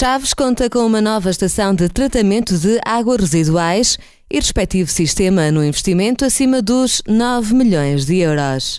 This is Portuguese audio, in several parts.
Chaves conta com uma nova estação de tratamento de águas residuais e respectivo sistema no investimento acima dos 9 milhões de euros.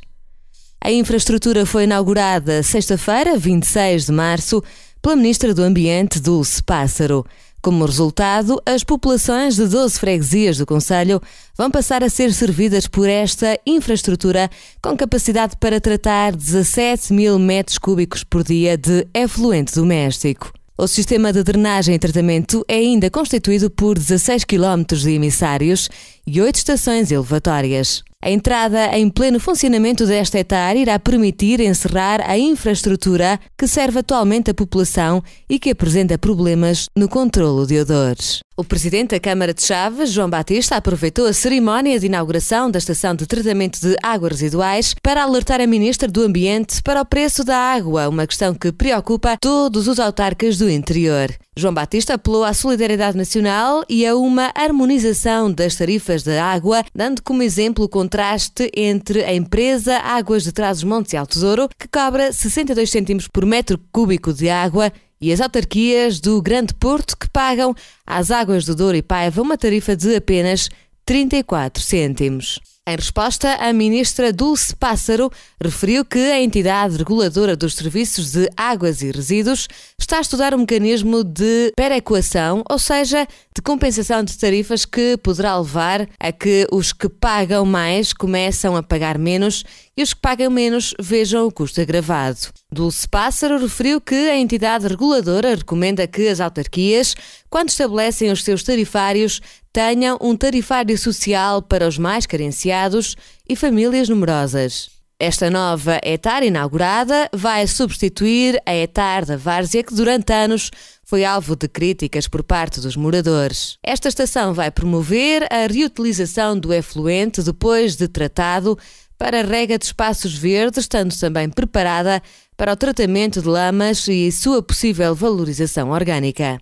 A infraestrutura foi inaugurada sexta-feira, 26 de março, pela Ministra do Ambiente, Dulce Pássaro. Como resultado, as populações de 12 freguesias do Conselho vão passar a ser servidas por esta infraestrutura com capacidade para tratar 17 mil metros cúbicos por dia de efluente doméstico. O sistema de drenagem e tratamento é ainda constituído por 16 km de emissários e 8 estações elevatórias. A entrada em pleno funcionamento desta etária irá permitir encerrar a infraestrutura que serve atualmente à população e que apresenta problemas no controlo de odores. O presidente da Câmara de Chaves, João Batista, aproveitou a cerimónia de inauguração da estação de tratamento de águas residuais para alertar a ministra do Ambiente para o preço da água, uma questão que preocupa todos os autarcas do interior. João Batista apelou à solidariedade nacional e a uma harmonização das tarifas da água, dando como exemplo o contraste entre a empresa Águas de Trás-os-Montes e Alto Tesouro, que cobra 62 cêntimos por metro cúbico de água, e as autarquias do Grande Porto que pagam às águas do Douro e Paiva uma tarifa de apenas 34 cêntimos. Em resposta, a ministra Dulce Pássaro referiu que a entidade reguladora dos serviços de águas e resíduos está a estudar um mecanismo de perequação, ou seja, de compensação de tarifas que poderá levar a que os que pagam mais começam a pagar menos e os que pagam menos vejam o custo agravado. Dulce Pássaro referiu que a entidade reguladora recomenda que as autarquias, quando estabelecem os seus tarifários, tenham um tarifário social para os mais carenciados e famílias numerosas. Esta nova etar inaugurada vai substituir a etar da Várzea que durante anos foi alvo de críticas por parte dos moradores. Esta estação vai promover a reutilização do efluente depois de tratado para a rega de espaços verdes, estando também preparada para o tratamento de lamas e sua possível valorização orgânica.